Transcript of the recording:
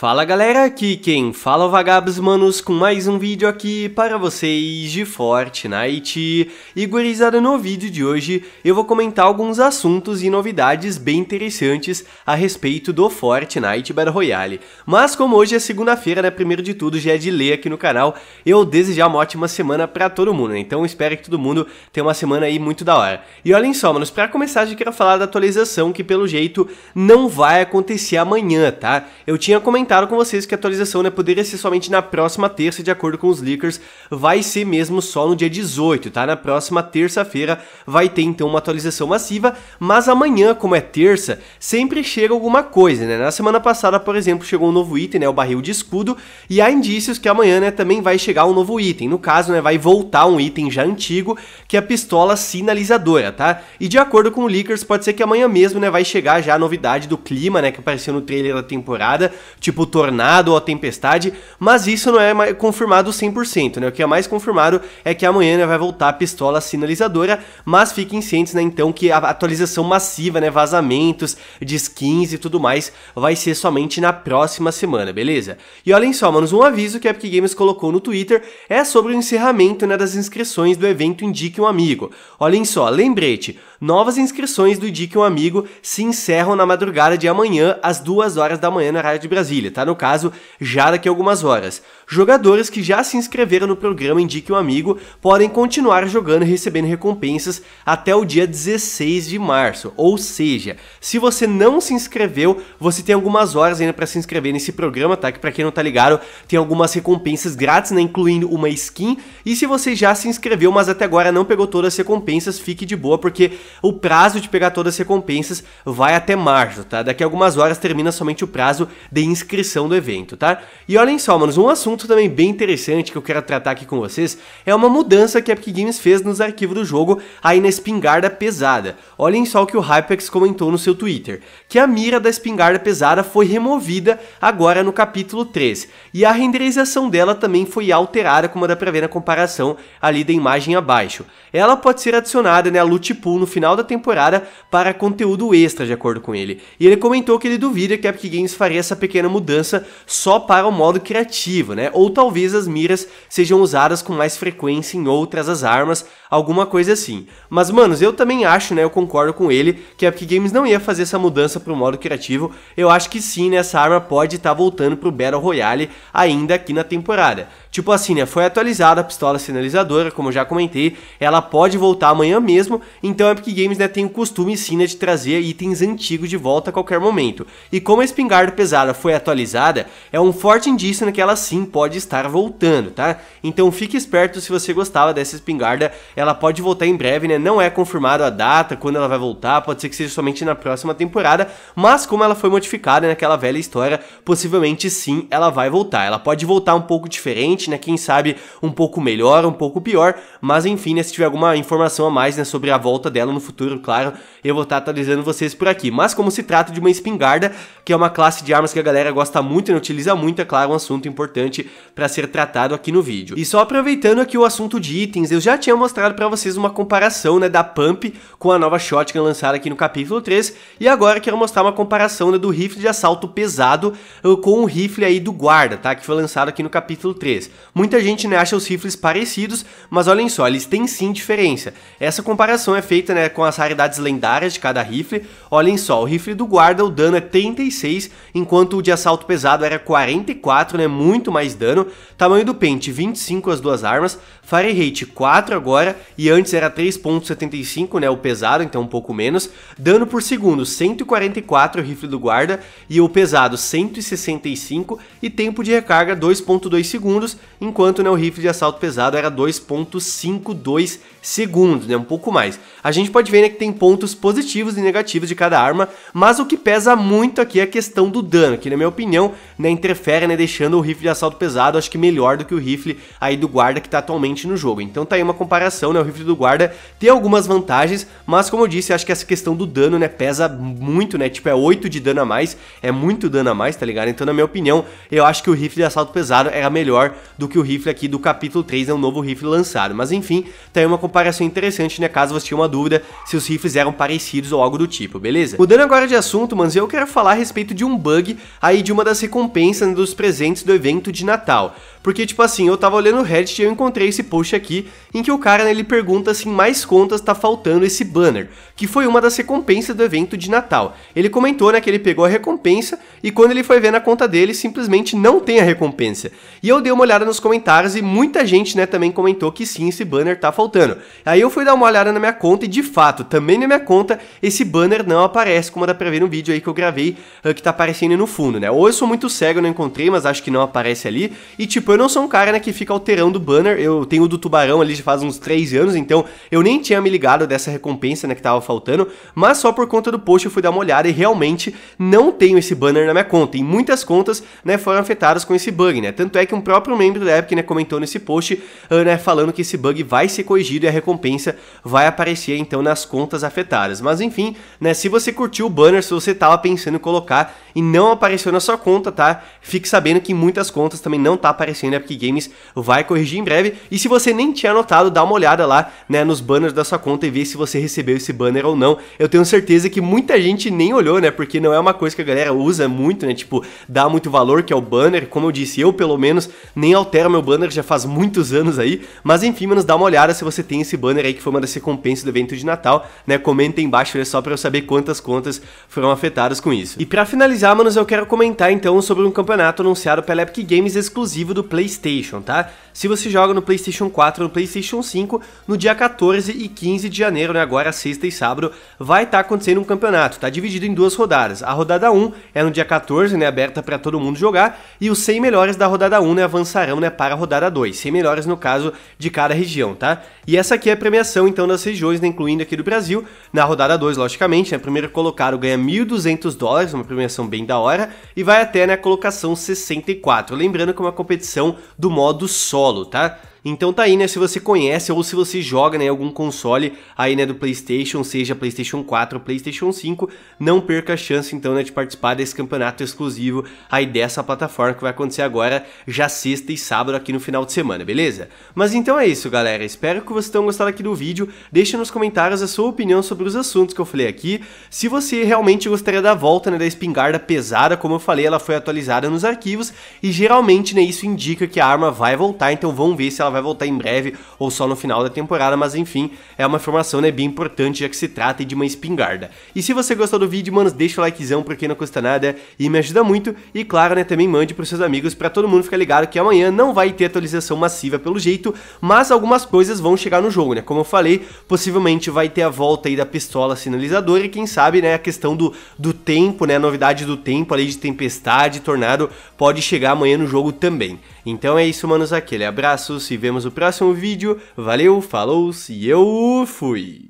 Fala galera, aqui quem fala é Vagabos Manos com mais um vídeo aqui para vocês de Fortnite. E gurizada, no vídeo de hoje eu vou comentar alguns assuntos e novidades bem interessantes a respeito do Fortnite Battle Royale. Mas como hoje é segunda-feira, né, primeiro de tudo já é de ler aqui no canal, eu desejar uma ótima semana para todo mundo, né? então espero que todo mundo tenha uma semana aí muito da hora. E olhem só, manos, para começar eu quero falar da atualização que pelo jeito não vai acontecer amanhã, tá? Eu tinha comentado comentaram com vocês que a atualização né, poderia ser somente na próxima terça, de acordo com os leakers, vai ser mesmo só no dia 18, tá? Na próxima terça-feira vai ter então uma atualização massiva, mas amanhã, como é terça, sempre chega alguma coisa, né? Na semana passada, por exemplo, chegou um novo item, né, o barril de escudo, e há indícios que amanhã, né, também vai chegar um novo item. No caso, né, vai voltar um item já antigo, que é a pistola sinalizadora, tá? E de acordo com o leakers, pode ser que amanhã mesmo, né, vai chegar já a novidade do clima, né, que apareceu no trailer da temporada, tipo tipo tornado ou a tempestade, mas isso não é confirmado 100%, né? O que é mais confirmado é que amanhã né, vai voltar a pistola sinalizadora, mas fiquem cientes, né, então, que a atualização massiva, né, vazamentos de skins e tudo mais, vai ser somente na próxima semana, beleza? E olhem só, manos, um aviso que a Epic Games colocou no Twitter é sobre o encerramento, né, das inscrições do evento Indique um Amigo. Olhem só, lembrete, Novas inscrições do Indique um Amigo se encerram na madrugada de amanhã, às 2 horas da manhã, na Rádio de Brasília, tá? No caso, já daqui a algumas horas. Jogadores que já se inscreveram no programa Indique um Amigo podem continuar jogando e recebendo recompensas até o dia 16 de março. Ou seja, se você não se inscreveu, você tem algumas horas ainda para se inscrever nesse programa, tá? Que pra quem não tá ligado, tem algumas recompensas grátis, né? Incluindo uma skin. E se você já se inscreveu, mas até agora não pegou todas as recompensas, fique de boa, porque o prazo de pegar todas as recompensas vai até março, tá? Daqui a algumas horas termina somente o prazo de inscrição do evento, tá? E olhem só, manos, um assunto também bem interessante que eu quero tratar aqui com vocês é uma mudança que a Epic Games fez nos arquivos do jogo aí na espingarda pesada. Olhem só o que o Hypex comentou no seu Twitter, que a mira da espingarda pesada foi removida agora no capítulo 3, e a renderização dela também foi alterada, como dá pra ver na comparação ali da imagem abaixo. Ela pode ser adicionada, né, a loot pool no final final da temporada para conteúdo extra, de acordo com ele. E ele comentou que ele duvida que a Epic Games faria essa pequena mudança só para o modo criativo, né? Ou talvez as miras sejam usadas com mais frequência em outras as armas, alguma coisa assim. Mas, manos, eu também acho, né? Eu concordo com ele que a Epic Games não ia fazer essa mudança para o modo criativo. Eu acho que sim, né? Essa arma pode estar tá voltando para o Battle Royale ainda aqui na temporada. Tipo assim, né? Foi atualizada a pistola sinalizadora, como eu já comentei. Ela pode voltar amanhã mesmo. Então a Epic Games né, tem o costume sim né, de trazer itens antigos de volta a qualquer momento, e como a espingarda pesada foi atualizada, é um forte indício né, que ela sim pode estar voltando, tá? Então fique esperto se você gostava dessa espingarda, ela pode voltar em breve, né? Não é confirmado a data, quando ela vai voltar, pode ser que seja somente na próxima temporada, mas como ela foi modificada naquela né, velha história, possivelmente sim ela vai voltar. Ela pode voltar um pouco diferente, né? Quem sabe um pouco melhor, um pouco pior, mas enfim, né, se tiver alguma informação a mais né, sobre a volta dela no no futuro, claro, eu vou estar atualizando vocês por aqui. Mas como se trata de uma espingarda, que é uma classe de armas que a galera gosta muito e utiliza muito, é claro, um assunto importante para ser tratado aqui no vídeo. E só aproveitando aqui o assunto de itens, eu já tinha mostrado para vocês uma comparação, né, da Pump com a nova Shotgun lançada aqui no capítulo 3, e agora quero mostrar uma comparação né, do rifle de assalto pesado uh, com o rifle aí do guarda, tá, que foi lançado aqui no capítulo 3. Muita gente, né, acha os rifles parecidos, mas olhem só, eles têm sim diferença. Essa comparação é feita, né, com as raridades lendárias de cada rifle. Olhem só, o rifle do guarda o dano é 36, enquanto o de assalto pesado era 44, né, muito mais dano. Tamanho do pente, 25 as duas armas. Fire rate, 4 agora, e antes era 3.75, né, o pesado, então um pouco menos. Dano por segundo, 144 o rifle do guarda, e o pesado, 165, e tempo de recarga, 2.2 segundos, enquanto né, o rifle de assalto pesado era 2.52 segundos, né, um pouco mais. A gente gente pode ver né, que tem pontos positivos e negativos de cada arma, mas o que pesa muito aqui é a questão do dano, que na minha opinião né, interfere, né, deixando o rifle de assalto pesado, acho que melhor do que o rifle aí do guarda que está atualmente no jogo. Então tá aí uma comparação, né, o rifle do guarda tem algumas vantagens, mas como eu disse, acho que essa questão do dano né, pesa muito, né, tipo é 8 de dano a mais, é muito dano a mais, tá ligado? Então na minha opinião, eu acho que o rifle de assalto pesado era melhor do que o rifle aqui do capítulo 3, é né, um novo rifle lançado. Mas enfim, tá aí uma comparação interessante, né, caso você tenha uma dúvida, se os rifles eram parecidos ou algo do tipo, beleza? Mudando agora de assunto, mano, eu quero falar a respeito de um bug aí de uma das recompensas dos presentes do evento de Natal. Porque, tipo assim, eu tava olhando o Reddit e eu encontrei esse post aqui em que o cara né, ele pergunta se em mais contas tá faltando esse banner, que foi uma das recompensas do evento de Natal. Ele comentou né, que ele pegou a recompensa e quando ele foi ver na conta dele, simplesmente não tem a recompensa. E eu dei uma olhada nos comentários e muita gente né, também comentou que sim, esse banner tá faltando. Aí eu fui dar uma olhada na minha conta e de fato, também na minha é conta, esse banner não aparece como dá pra ver no vídeo aí que eu gravei, ah, que tá aparecendo no fundo, né? Ou eu sou muito cego, não encontrei, mas acho que não aparece ali. E tipo, eu não sou um cara, né, que fica alterando o banner. Eu tenho o do tubarão ali já faz uns 3 anos, então eu nem tinha me ligado dessa recompensa, né, que tava faltando. Mas só por conta do post eu fui dar uma olhada e realmente não tenho esse banner na minha conta. E muitas contas, né, foram afetadas com esse bug, né? Tanto é que um próprio membro da Epic, né, comentou nesse post, ah, né, falando que esse bug vai ser corrigido e a recompensa vai aparecer, então nas contas afetadas. Mas enfim, né, se você curtiu o banner, se você estava pensando em colocar e não apareceu na sua conta, tá? Fique sabendo que muitas contas também não tá aparecendo, Epic Games vai corrigir em breve. E se você nem tinha anotado, dá uma olhada lá, né, nos banners da sua conta e vê se você recebeu esse banner ou não. Eu tenho certeza que muita gente nem olhou, né, porque não é uma coisa que a galera usa muito, né, tipo, dá muito valor que é o banner. Como eu disse, eu pelo menos nem altero meu banner já faz muitos anos aí, mas enfim, menos dá uma olhada se você tem esse banner aí que foi uma das recompensas do evento de Natal, né? Comenta embaixo é só para eu saber quantas contas foram afetadas com isso. E para finalizar, manos, eu quero comentar então sobre um campeonato anunciado pela Epic Games exclusivo do PlayStation, tá? Se você joga no PlayStation 4 no PlayStation 5, no dia 14 e 15 de janeiro, né, agora sexta e sábado, vai estar tá acontecendo um campeonato, tá dividido em duas rodadas. A rodada 1 é no dia 14, né, aberta para todo mundo jogar, e os 100 melhores da rodada 1, né, avançarão, né, para a rodada 2. 100 melhores no caso de cada região, tá? E essa aqui é a premiação então das regiões, né, incluindo vindo aqui do Brasil. Na rodada 2, logicamente, né, primeiro colocado ganha 1.200 dólares, uma premiação bem da hora, e vai até na né, colocação 64. Lembrando que é uma competição do modo solo, tá? Então tá aí, né, se você conhece ou se você joga, né, algum console aí, né, do PlayStation, seja PlayStation 4 ou PlayStation 5, não perca a chance então, né, de participar desse campeonato exclusivo aí dessa plataforma que vai acontecer agora, já sexta e sábado aqui no final de semana, beleza? Mas então é isso, galera. Espero que vocês tenham gostado aqui do vídeo. Deixa nos comentários a sua opinião sobre os assuntos que eu falei aqui. Se você realmente gostaria da volta, né, da espingarda pesada, como eu falei, ela foi atualizada nos arquivos e geralmente, né, isso indica que a arma vai voltar, então vamos ver se ela ela vai voltar em breve ou só no final da temporada, mas enfim, é uma informação né, bem importante já que se trata de uma espingarda. E se você gostou do vídeo, mano, deixa o likezão porque não custa nada e me ajuda muito. E claro, né, também mande pros seus amigos para todo mundo ficar ligado que amanhã não vai ter atualização massiva pelo jeito, mas algumas coisas vão chegar no jogo, né? Como eu falei, possivelmente vai ter a volta aí da pistola sinalizadora e quem sabe, né, a questão do, do tempo, né, a novidade do tempo, a lei de tempestade, tornado, pode chegar amanhã no jogo também. Então é isso, manos, aquele abraço, se vemos no próximo vídeo. Valeu, falou-se e eu fui!